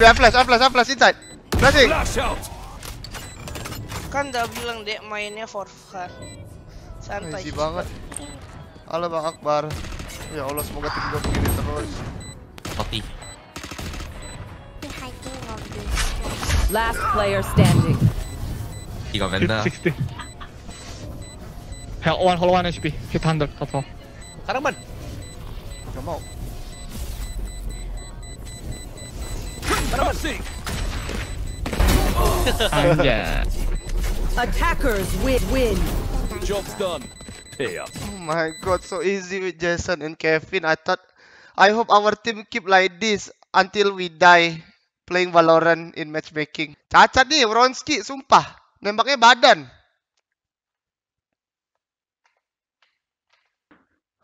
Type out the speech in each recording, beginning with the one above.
We have flash, I flash, I flash inside. Flashing. Flash out. Kan udah bilang dek mainnya for fun. Santai. Easy banget. Halo bang Akbar. Ya Allah semoga tim gue begini terus. Topi. Last player standing. Tiga venda. Hell one, hell one HP. Hit 100 total. Sekarang ban. Gak mau. Tossing. yeah. Attackers win win. Job's done. Pay up. Oh my god, so easy with Jason and Kevin. I thought I hope our team keep like this until we die playing Valorant in matchmaking. Cacat nih Wronski, sumpah. Nembaknya badan.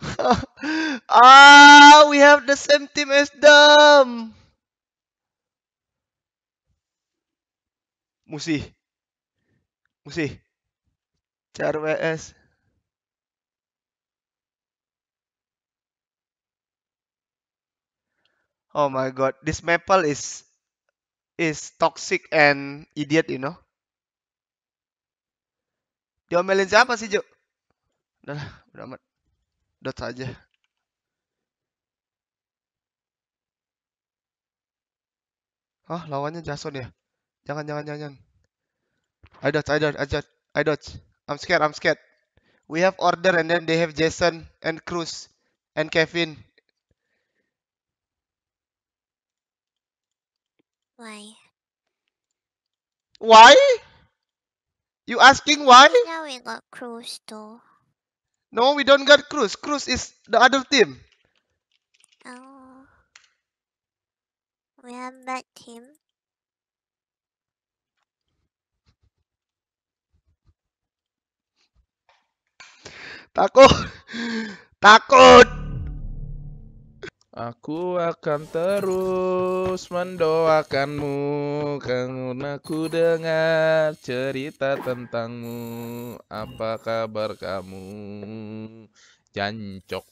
ah, we have the same team as them. Musih. Musih. CRWS. Oh my god, this maple is is toxic and idiot, you know. Diomelin siapa sih, Jo? Udah lah, udah amat. Dot saja. Hah, lawannya Jason ya? Jangan, jangan, jangan, jangan. I dodge, I dodge, I dodge, I dodge. I'm scared, I'm scared. We have order and then they have Jason and Cruz and Kevin. Why? Why? You asking why? Now we got Cruz though. No, we don't got Cruz. Cruz is the other team. Oh. We have that team. Takut. Takut. Aku akan terus mendoakanmu Karena aku dengar cerita tentangmu Apa kabar kamu? Jancok